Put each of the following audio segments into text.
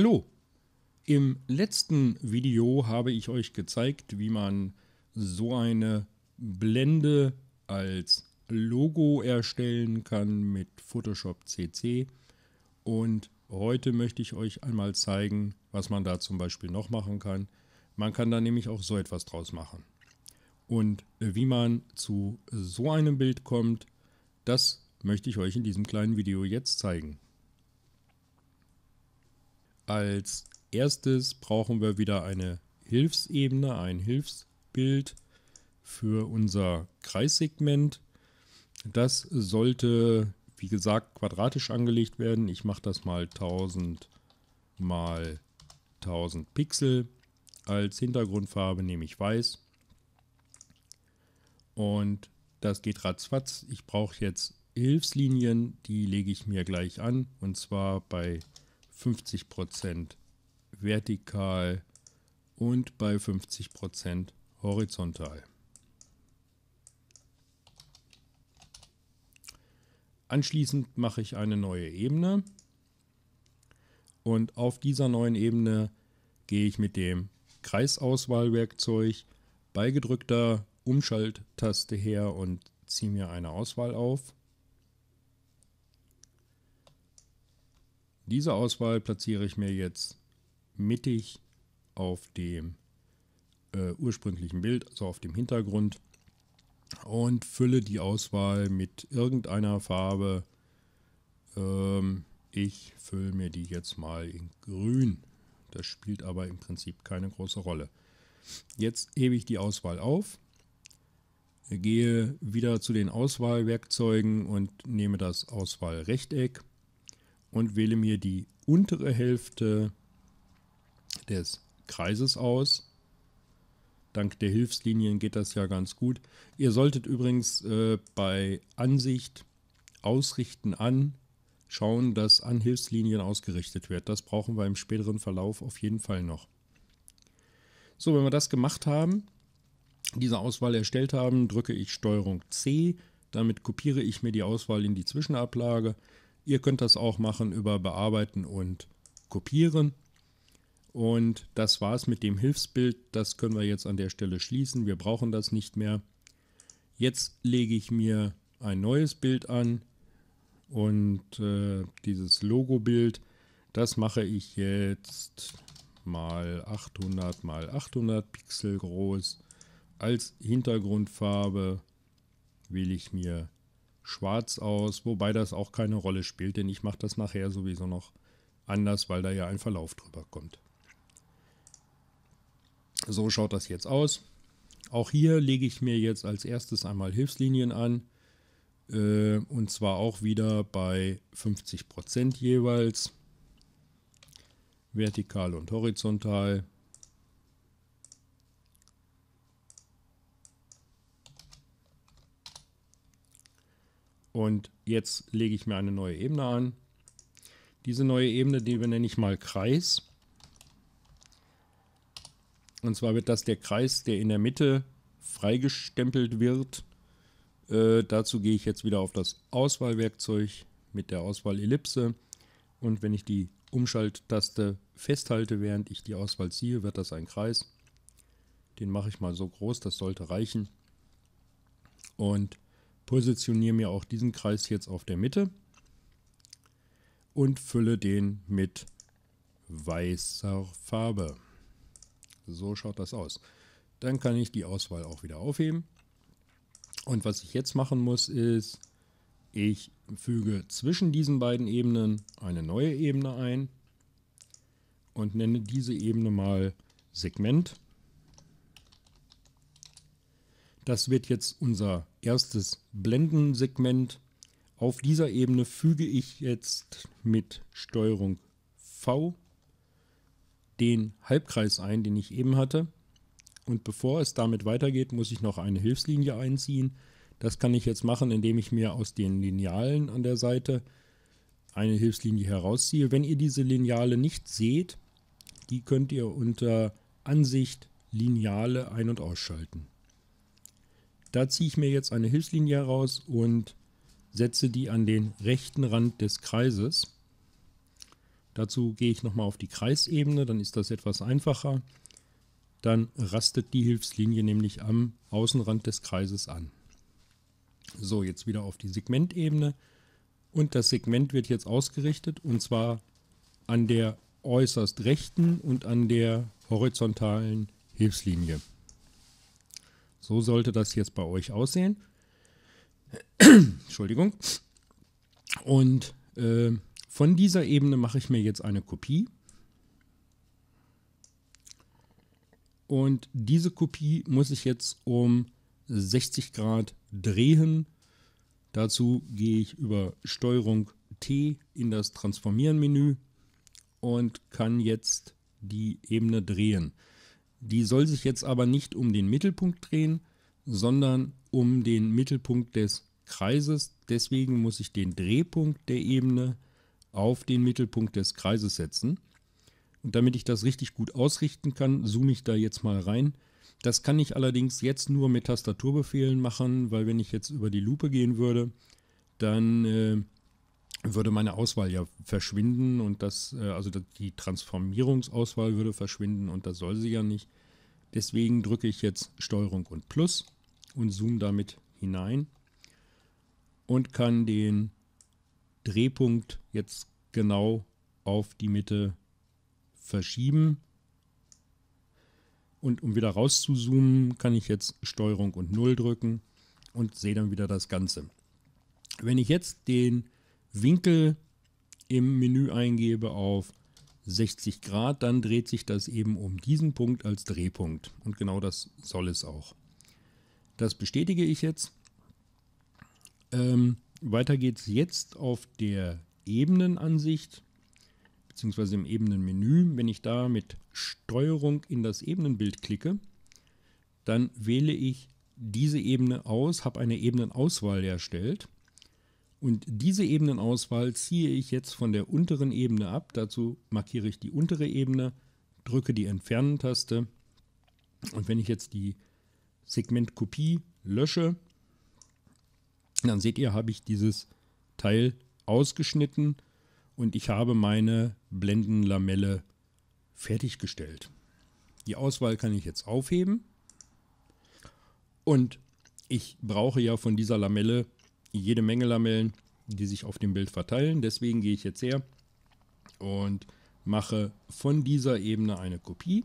Hallo! Im letzten Video habe ich euch gezeigt, wie man so eine Blende als Logo erstellen kann mit Photoshop CC und heute möchte ich euch einmal zeigen, was man da zum Beispiel noch machen kann. Man kann da nämlich auch so etwas draus machen. Und wie man zu so einem Bild kommt, das möchte ich euch in diesem kleinen Video jetzt zeigen. Als erstes brauchen wir wieder eine Hilfsebene, ein Hilfsbild für unser Kreissegment. Das sollte, wie gesagt, quadratisch angelegt werden. Ich mache das mal 1000 mal 1000 Pixel. Als Hintergrundfarbe nehme ich weiß. Und das geht ratzfatz. Ich brauche jetzt Hilfslinien, die lege ich mir gleich an. Und zwar bei 50 vertikal und bei 50 horizontal. Anschließend mache ich eine neue Ebene und auf dieser neuen Ebene gehe ich mit dem Kreisauswahlwerkzeug bei gedrückter Umschalttaste her und ziehe mir eine Auswahl auf. Diese Auswahl platziere ich mir jetzt mittig auf dem äh, ursprünglichen Bild, also auf dem Hintergrund und fülle die Auswahl mit irgendeiner Farbe. Ähm, ich fülle mir die jetzt mal in grün. Das spielt aber im Prinzip keine große Rolle. Jetzt hebe ich die Auswahl auf, gehe wieder zu den Auswahlwerkzeugen und nehme das Auswahlrechteck und wähle mir die untere Hälfte des Kreises aus. Dank der Hilfslinien geht das ja ganz gut. Ihr solltet übrigens äh, bei Ansicht ausrichten an schauen, dass an Hilfslinien ausgerichtet wird. Das brauchen wir im späteren Verlauf auf jeden Fall noch. So, wenn wir das gemacht haben, diese Auswahl erstellt haben, drücke ich STRG C. Damit kopiere ich mir die Auswahl in die Zwischenablage. Ihr könnt das auch machen über Bearbeiten und Kopieren. Und das war es mit dem Hilfsbild. Das können wir jetzt an der Stelle schließen. Wir brauchen das nicht mehr. Jetzt lege ich mir ein neues Bild an und äh, dieses Logo-Bild, das mache ich jetzt mal 800 mal 800 Pixel groß. Als Hintergrundfarbe wähle ich mir schwarz aus, wobei das auch keine Rolle spielt, denn ich mache das nachher sowieso noch anders, weil da ja ein Verlauf drüber kommt. So schaut das jetzt aus. Auch hier lege ich mir jetzt als erstes einmal Hilfslinien an. Äh, und zwar auch wieder bei 50% jeweils. Vertikal und horizontal. Und jetzt lege ich mir eine neue Ebene an. Diese neue Ebene, die benenne ich mal Kreis. Und zwar wird das der Kreis, der in der Mitte freigestempelt wird. Äh, dazu gehe ich jetzt wieder auf das Auswahlwerkzeug mit der Auswahl Ellipse. Und wenn ich die Umschalttaste festhalte, während ich die Auswahl ziehe, wird das ein Kreis. Den mache ich mal so groß, das sollte reichen. Und Positioniere mir auch diesen Kreis jetzt auf der Mitte und fülle den mit weißer Farbe. So schaut das aus. Dann kann ich die Auswahl auch wieder aufheben. Und was ich jetzt machen muss, ist, ich füge zwischen diesen beiden Ebenen eine neue Ebene ein und nenne diese Ebene mal Segment. Das wird jetzt unser erstes Blendensegment. Auf dieser Ebene füge ich jetzt mit Steuerung V den Halbkreis ein, den ich eben hatte. Und bevor es damit weitergeht, muss ich noch eine Hilfslinie einziehen. Das kann ich jetzt machen, indem ich mir aus den Linealen an der Seite eine Hilfslinie herausziehe. Wenn ihr diese Lineale nicht seht, die könnt ihr unter Ansicht Lineale ein- und ausschalten. Da ziehe ich mir jetzt eine Hilfslinie heraus und setze die an den rechten Rand des Kreises. Dazu gehe ich nochmal auf die Kreisebene, dann ist das etwas einfacher. Dann rastet die Hilfslinie nämlich am Außenrand des Kreises an. So, jetzt wieder auf die Segmentebene. Und das Segment wird jetzt ausgerichtet und zwar an der äußerst rechten und an der horizontalen Hilfslinie. So sollte das jetzt bei euch aussehen. Entschuldigung. Und äh, von dieser Ebene mache ich mir jetzt eine Kopie. Und diese Kopie muss ich jetzt um 60 Grad drehen. Dazu gehe ich über Steuerung T in das Transformieren-Menü und kann jetzt die Ebene drehen. Die soll sich jetzt aber nicht um den Mittelpunkt drehen, sondern um den Mittelpunkt des Kreises. Deswegen muss ich den Drehpunkt der Ebene auf den Mittelpunkt des Kreises setzen. Und damit ich das richtig gut ausrichten kann, zoome ich da jetzt mal rein. Das kann ich allerdings jetzt nur mit Tastaturbefehlen machen, weil wenn ich jetzt über die Lupe gehen würde, dann äh, würde meine Auswahl ja verschwinden und das, äh, also die Transformierungsauswahl würde verschwinden und das soll sie ja nicht. Deswegen drücke ich jetzt Steuerung und Plus und zoome damit hinein und kann den Drehpunkt jetzt genau auf die Mitte verschieben. Und um wieder raus zu zoomen, kann ich jetzt Steuerung und Null drücken und sehe dann wieder das Ganze. Wenn ich jetzt den Winkel im Menü eingebe auf 60 Grad, dann dreht sich das eben um diesen Punkt als Drehpunkt. Und genau das soll es auch. Das bestätige ich jetzt. Ähm, weiter es jetzt auf der Ebenenansicht beziehungsweise im Ebenenmenü. Wenn ich da mit Steuerung in das Ebenenbild klicke, dann wähle ich diese Ebene aus, habe eine Ebenenauswahl erstellt und diese Ebenenauswahl ziehe ich jetzt von der unteren Ebene ab. Dazu markiere ich die untere Ebene, drücke die Entfernen-Taste. Und wenn ich jetzt die Segmentkopie lösche, dann seht ihr, habe ich dieses Teil ausgeschnitten und ich habe meine Blendenlamelle fertiggestellt. Die Auswahl kann ich jetzt aufheben und ich brauche ja von dieser Lamelle jede Menge Lamellen, die sich auf dem Bild verteilen. Deswegen gehe ich jetzt her und mache von dieser Ebene eine Kopie.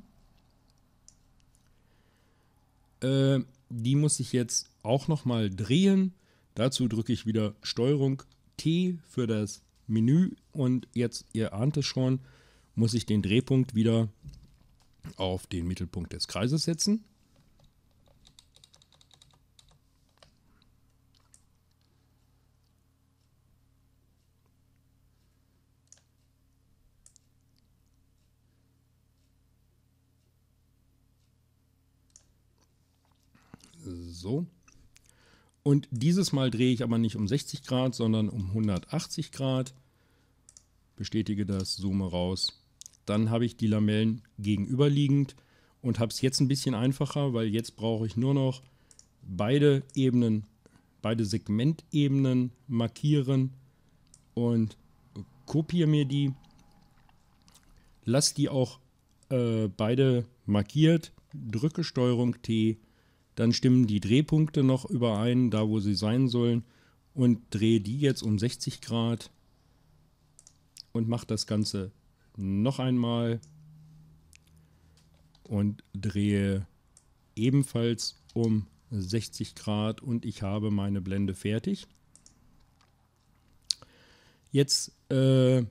Äh, die muss ich jetzt auch nochmal drehen. Dazu drücke ich wieder Steuerung T für das Menü und jetzt, ihr ahnt es schon, muss ich den Drehpunkt wieder auf den Mittelpunkt des Kreises setzen. Und dieses Mal drehe ich aber nicht um 60 Grad, sondern um 180 Grad. Bestätige das, zoome raus. Dann habe ich die Lamellen gegenüberliegend und habe es jetzt ein bisschen einfacher, weil jetzt brauche ich nur noch beide Ebenen, beide Segmentebenen markieren und kopiere mir die. Lass die auch äh, beide markiert. Drücke Steuerung T dann stimmen die Drehpunkte noch überein, da wo sie sein sollen. Und drehe die jetzt um 60 Grad und mache das Ganze noch einmal und drehe ebenfalls um 60 Grad und ich habe meine Blende fertig. Jetzt äh,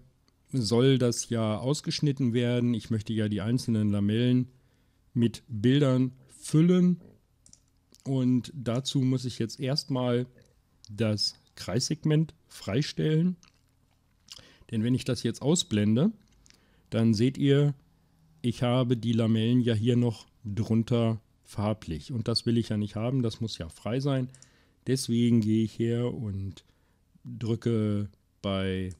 soll das ja ausgeschnitten werden. Ich möchte ja die einzelnen Lamellen mit Bildern füllen und dazu muss ich jetzt erstmal das Kreissegment freistellen. Denn wenn ich das jetzt ausblende, dann seht ihr, ich habe die Lamellen ja hier noch drunter farblich. Und das will ich ja nicht haben, das muss ja frei sein. Deswegen gehe ich her und drücke bei,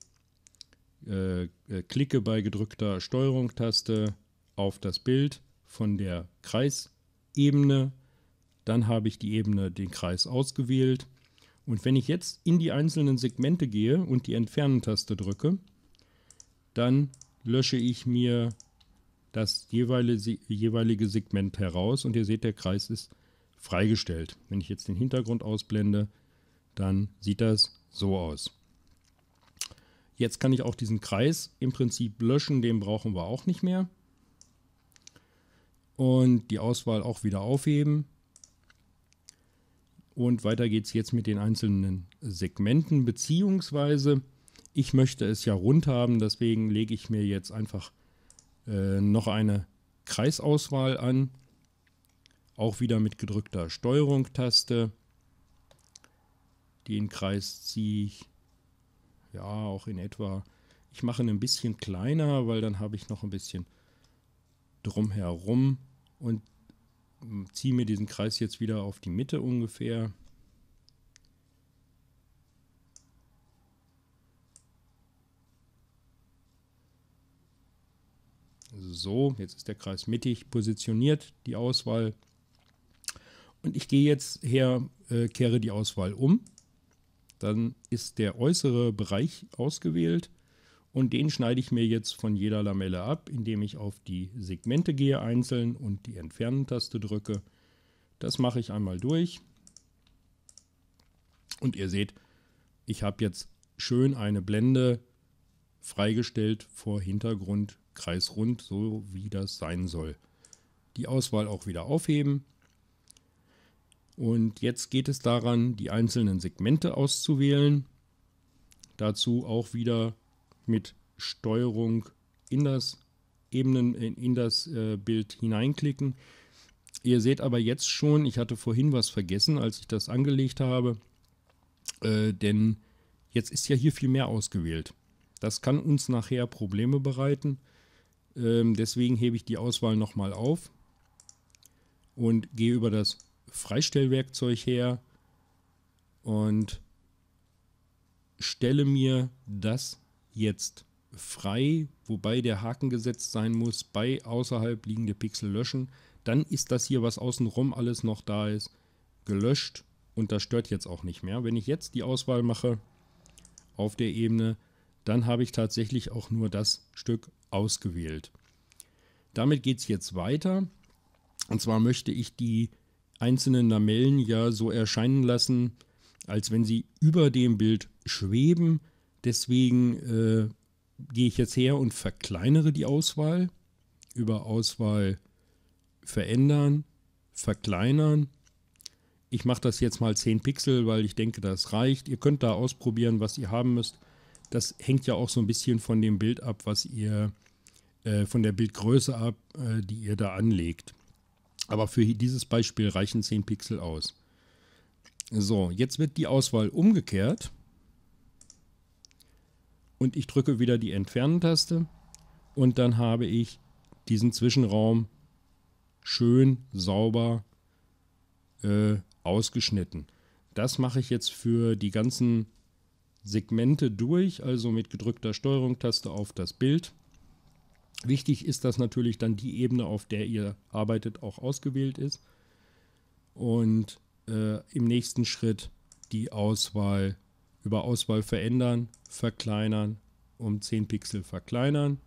äh, äh klicke bei gedrückter Steuerung-Taste auf das Bild von der Kreisebene dann habe ich die Ebene, den Kreis ausgewählt. Und wenn ich jetzt in die einzelnen Segmente gehe und die Entfernen-Taste drücke, dann lösche ich mir das jeweilige, Segment heraus und ihr seht, der Kreis ist freigestellt. Wenn ich jetzt den Hintergrund ausblende, dann sieht das so aus. Jetzt kann ich auch diesen Kreis im Prinzip löschen, den brauchen wir auch nicht mehr. Und die Auswahl auch wieder aufheben. Und weiter es jetzt mit den einzelnen Segmenten, beziehungsweise ich möchte es ja rund haben, deswegen lege ich mir jetzt einfach äh, noch eine Kreisauswahl an. Auch wieder mit gedrückter Steuerung-Taste. Den Kreis ziehe ich ja auch in etwa. Ich mache ihn ein bisschen kleiner, weil dann habe ich noch ein bisschen drumherum und ziehe mir diesen Kreis jetzt wieder auf die Mitte ungefähr. So, jetzt ist der Kreis mittig positioniert, die Auswahl. Und ich gehe jetzt her, äh, kehre die Auswahl um. Dann ist der äußere Bereich ausgewählt und den schneide ich mir jetzt von jeder Lamelle ab, indem ich auf die Segmente gehe einzeln und die Entfernen-Taste drücke. Das mache ich einmal durch. Und ihr seht, ich habe jetzt schön eine Blende freigestellt vor Hintergrund kreisrund, so wie das sein soll. Die Auswahl auch wieder aufheben. Und jetzt geht es daran, die einzelnen Segmente auszuwählen. Dazu auch wieder mit Steuerung in das Ebenen, in das äh, Bild hineinklicken. Ihr seht aber jetzt schon, ich hatte vorhin was vergessen, als ich das angelegt habe, äh, denn jetzt ist ja hier viel mehr ausgewählt. Das kann uns nachher Probleme bereiten. Ähm, deswegen hebe ich die Auswahl nochmal auf und gehe über das Freistellwerkzeug her und stelle mir das jetzt frei, wobei der Haken gesetzt sein muss, bei außerhalb liegende Pixel löschen. Dann ist das hier, was außenrum alles noch da ist, gelöscht und das stört jetzt auch nicht mehr. Wenn ich jetzt die Auswahl mache auf der Ebene, dann habe ich tatsächlich auch nur das Stück ausgewählt. Damit geht es jetzt weiter. Und zwar möchte ich die einzelnen Lamellen ja so erscheinen lassen, als wenn sie über dem Bild schweben. Deswegen äh, gehe ich jetzt her und verkleinere die Auswahl über Auswahl verändern, verkleinern. Ich mache das jetzt mal 10 Pixel, weil ich denke, das reicht. Ihr könnt da ausprobieren, was ihr haben müsst. Das hängt ja auch so ein bisschen von dem Bild ab, was ihr äh, von der Bildgröße ab, äh, die ihr da anlegt. Aber für dieses Beispiel reichen 10 Pixel aus. So, jetzt wird die Auswahl umgekehrt und ich drücke wieder die Entfernen-Taste und dann habe ich diesen Zwischenraum schön sauber äh, ausgeschnitten. Das mache ich jetzt für die ganzen Segmente durch, also mit gedrückter Steuerung-Taste auf das Bild. Wichtig ist, dass natürlich dann die Ebene, auf der ihr arbeitet, auch ausgewählt ist. Und äh, im nächsten Schritt die Auswahl über Auswahl verändern, verkleinern, um 10 Pixel verkleinern,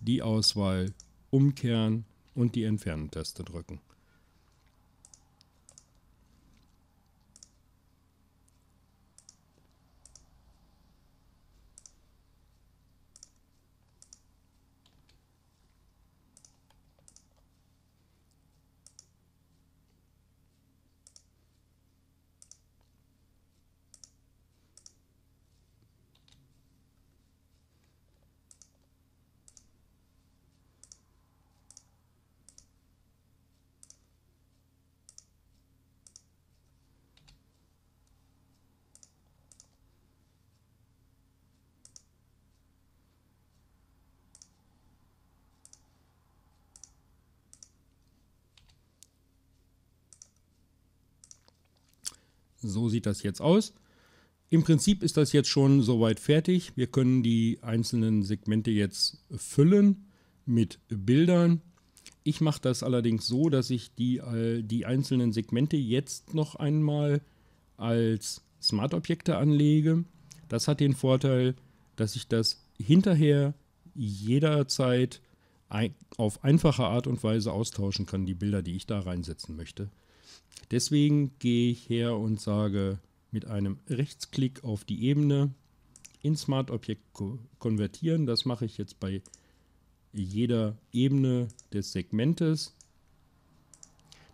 die Auswahl umkehren und die Entfernen-Taste drücken. So sieht das jetzt aus. Im Prinzip ist das jetzt schon soweit fertig. Wir können die einzelnen Segmente jetzt füllen mit Bildern. Ich mache das allerdings so, dass ich die, äh, die einzelnen Segmente jetzt noch einmal als Smart-Objekte anlege. Das hat den Vorteil, dass ich das hinterher jederzeit auf einfache Art und Weise austauschen kann, die Bilder, die ich da reinsetzen möchte. Deswegen gehe ich her und sage mit einem Rechtsklick auf die Ebene in Smart Objekt konvertieren. Das mache ich jetzt bei jeder Ebene des Segmentes.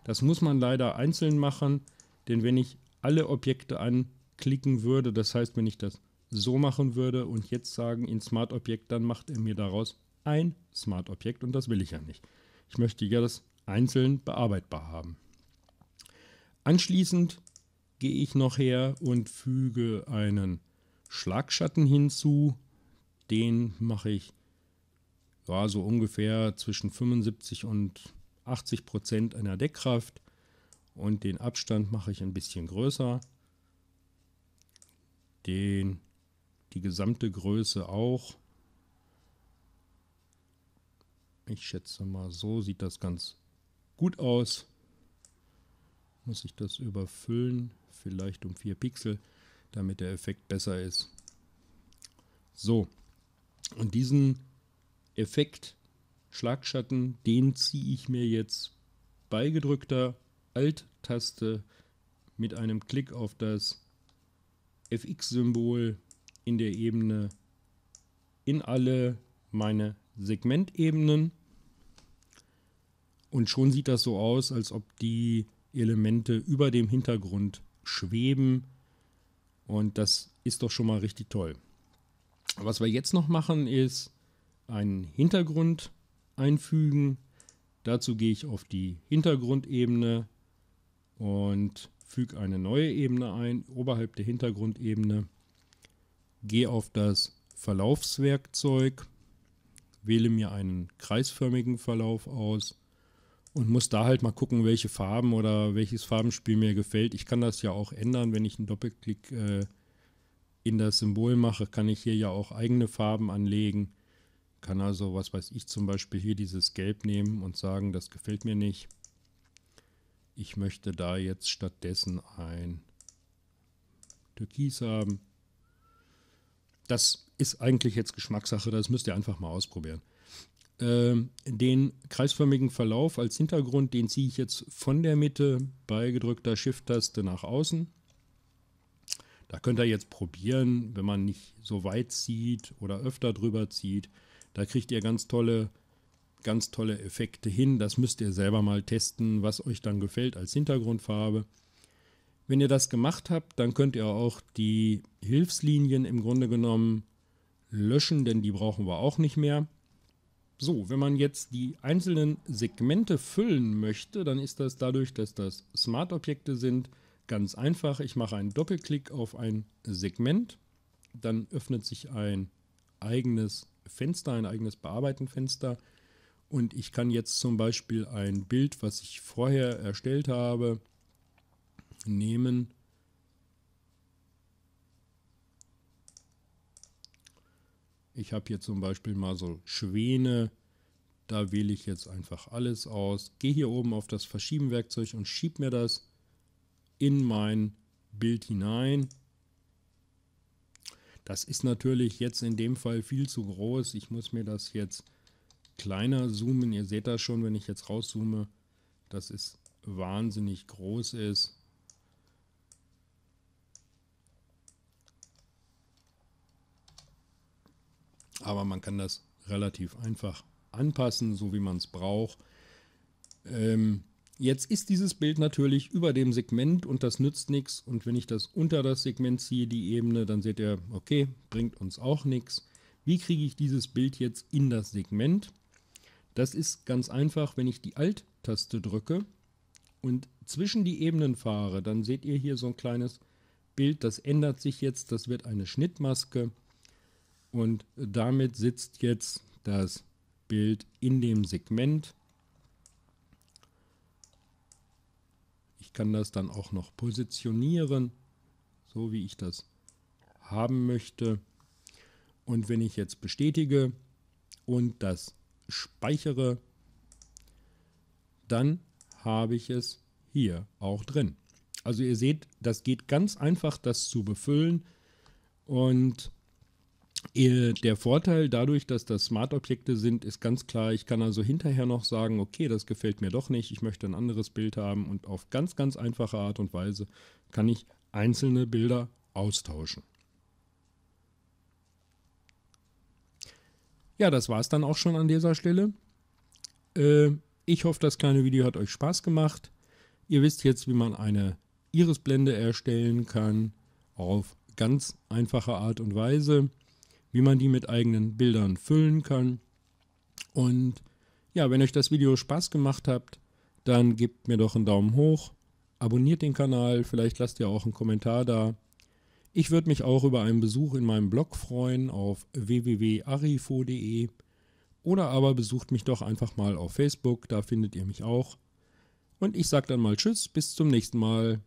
Das muss man leider einzeln machen, denn wenn ich alle Objekte anklicken würde, das heißt, wenn ich das so machen würde und jetzt sagen in Smart Objekt, dann macht er mir daraus ein Smart Objekt und das will ich ja nicht. Ich möchte ja das einzeln bearbeitbar haben. Anschließend gehe ich noch her und füge einen Schlagschatten hinzu. Den mache ich ja, so ungefähr zwischen 75 und 80 Prozent einer Deckkraft. Und den Abstand mache ich ein bisschen größer. Den, die gesamte Größe auch. Ich schätze mal, so sieht das ganz gut aus muss ich das überfüllen, vielleicht um 4 Pixel, damit der Effekt besser ist. So, und diesen Effekt Schlagschatten, den ziehe ich mir jetzt bei gedrückter Alt-Taste mit einem Klick auf das FX-Symbol in der Ebene in alle meine Segmentebenen. Und schon sieht das so aus, als ob die Elemente über dem Hintergrund schweben. Und das ist doch schon mal richtig toll. Was wir jetzt noch machen, ist einen Hintergrund einfügen. Dazu gehe ich auf die Hintergrundebene und füge eine neue Ebene ein, oberhalb der Hintergrundebene. Gehe auf das Verlaufswerkzeug, wähle mir einen kreisförmigen Verlauf aus und muss da halt mal gucken, welche Farben oder welches Farbenspiel mir gefällt. Ich kann das ja auch ändern, wenn ich einen Doppelklick äh, in das Symbol mache, kann ich hier ja auch eigene Farben anlegen. Kann also, was weiß ich, zum Beispiel hier dieses Gelb nehmen und sagen, das gefällt mir nicht. Ich möchte da jetzt stattdessen ein Türkis haben. Das ist eigentlich jetzt Geschmackssache, das müsst ihr einfach mal ausprobieren. Ähm, den kreisförmigen Verlauf als Hintergrund, den ziehe ich jetzt von der Mitte bei gedrückter Shift-Taste nach außen. Da könnt ihr jetzt probieren, wenn man nicht so weit zieht oder öfter drüber zieht. Da kriegt ihr ganz tolle, ganz tolle Effekte hin. Das müsst ihr selber mal testen, was euch dann gefällt als Hintergrundfarbe. Wenn ihr das gemacht habt, dann könnt ihr auch die Hilfslinien im Grunde genommen löschen, denn die brauchen wir auch nicht mehr. So, wenn man jetzt die einzelnen Segmente füllen möchte, dann ist das dadurch, dass das Smart-Objekte sind, ganz einfach. Ich mache einen Doppelklick auf ein Segment, dann öffnet sich ein eigenes Fenster, ein eigenes Bearbeiten-Fenster und ich kann jetzt zum Beispiel ein Bild, was ich vorher erstellt habe, nehmen Ich habe hier zum Beispiel mal so Schwäne. Da wähle ich jetzt einfach alles aus. Gehe hier oben auf das Verschieben-Werkzeug und schiebe mir das in mein Bild hinein. Das ist natürlich jetzt in dem Fall viel zu groß. Ich muss mir das jetzt kleiner zoomen. Ihr seht das schon, wenn ich jetzt rauszoome, dass es wahnsinnig groß ist. Aber man kann das relativ einfach anpassen, so wie man es braucht. Ähm, jetzt ist dieses Bild natürlich über dem Segment und das nützt nichts. Und wenn ich das unter das Segment ziehe, die Ebene, dann seht ihr, okay, bringt uns auch nichts. Wie kriege ich dieses Bild jetzt in das Segment? Das ist ganz einfach, wenn ich die Alt-Taste drücke und zwischen die Ebenen fahre, dann seht ihr hier so ein kleines Bild, das ändert sich jetzt, das wird eine Schnittmaske. Und damit sitzt jetzt das Bild in dem Segment. Ich kann das dann auch noch positionieren, so wie ich das haben möchte. Und wenn ich jetzt bestätige und das speichere, dann habe ich es hier auch drin. Also ihr seht, das geht ganz einfach, das zu befüllen. Und der Vorteil dadurch, dass das Smart-Objekte sind, ist ganz klar, ich kann also hinterher noch sagen, okay, das gefällt mir doch nicht, ich möchte ein anderes Bild haben und auf ganz, ganz einfache Art und Weise kann ich einzelne Bilder austauschen. Ja, das war es dann auch schon an dieser Stelle. Äh, ich hoffe, das kleine Video hat euch Spaß gemacht. Ihr wisst jetzt, wie man eine Irisblende erstellen kann auf ganz einfache Art und Weise wie man die mit eigenen Bildern füllen kann. Und ja, wenn euch das Video Spaß gemacht hat, dann gebt mir doch einen Daumen hoch, abonniert den Kanal, vielleicht lasst ihr auch einen Kommentar da. Ich würde mich auch über einen Besuch in meinem Blog freuen auf www.arifo.de oder aber besucht mich doch einfach mal auf Facebook, da findet ihr mich auch. Und ich sage dann mal Tschüss, bis zum nächsten Mal.